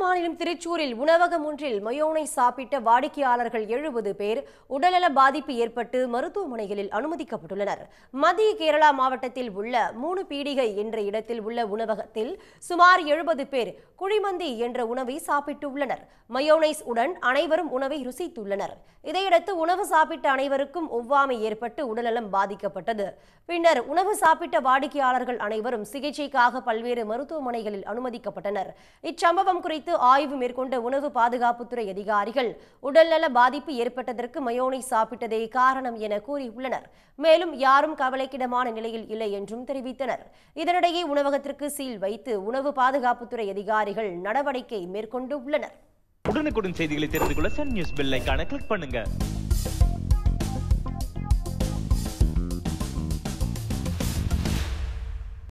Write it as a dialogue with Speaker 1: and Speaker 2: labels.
Speaker 1: மாநிலம் திருச்சூரில் உணவகம் ஒன்றில் மயோனை சாப்பிட்ட வாடிக்கையாளர்கள் எழுபது பேர் உடல்நல பாதிப்பு ஏற்பட்டு மருத்துவமனைகளில் அனுமதிக்கப்பட்டுள்ளனர் மத்திய கேரளா மாவட்டத்தில் உள்ள மூணு பீடிகை என்ற இடத்தில் உள்ள உணவகத்தில் சுமார் எழுபது பேர் குழிமந்தி என்ற உணவை சாப்பிட்டுள்ளனர் மயோனைஸ் உடன் அனைவரும் உணவை ருசித்துள்ளனர் இதையடுத்து உணவு சாப்பிட்ட அனைவருக்கும் ஒவ்வாமை ஏற்பட்டு உடல்நலம் பாதிக்கப்பட்டது பின்னர் உணவு சாப்பிட்ட வாடிக்கையாளர்கள் அனைவரும் சிகிச்சைக்காக பல்வேறு மருத்துவமனைகளில் அனுமதிக்கப்பட்டனர் இச்சம்பவம் குறித்து குறித்து ஆய்வு மேற்கொண்ட உணவு பாதுகாப்புத்துறை அதிகாரிகள் உடல்நல பாதிப்பு ஏற்பட்டதற்கு மயோனை சாப்பிட்டதே காரணம் என கூறியுள்ளனர் மேலும் யாரும் கவலைக்கிடமான நிலையில் இல்லை என்றும் தெரிவித்தனர் இதனிடையே உணவகத்திற்கு சீல் வைத்து உணவு பாதுகாப்புத்துறை அதிகாரிகள் நடவடிக்கை மேற்கொண்டு உள்ளனர்
Speaker 2: உடனுக்குடன் செய்திகளை தெரிந்து கொள்ள சன் நியூஸ் பெல் கிளிக் பண்ணுங்க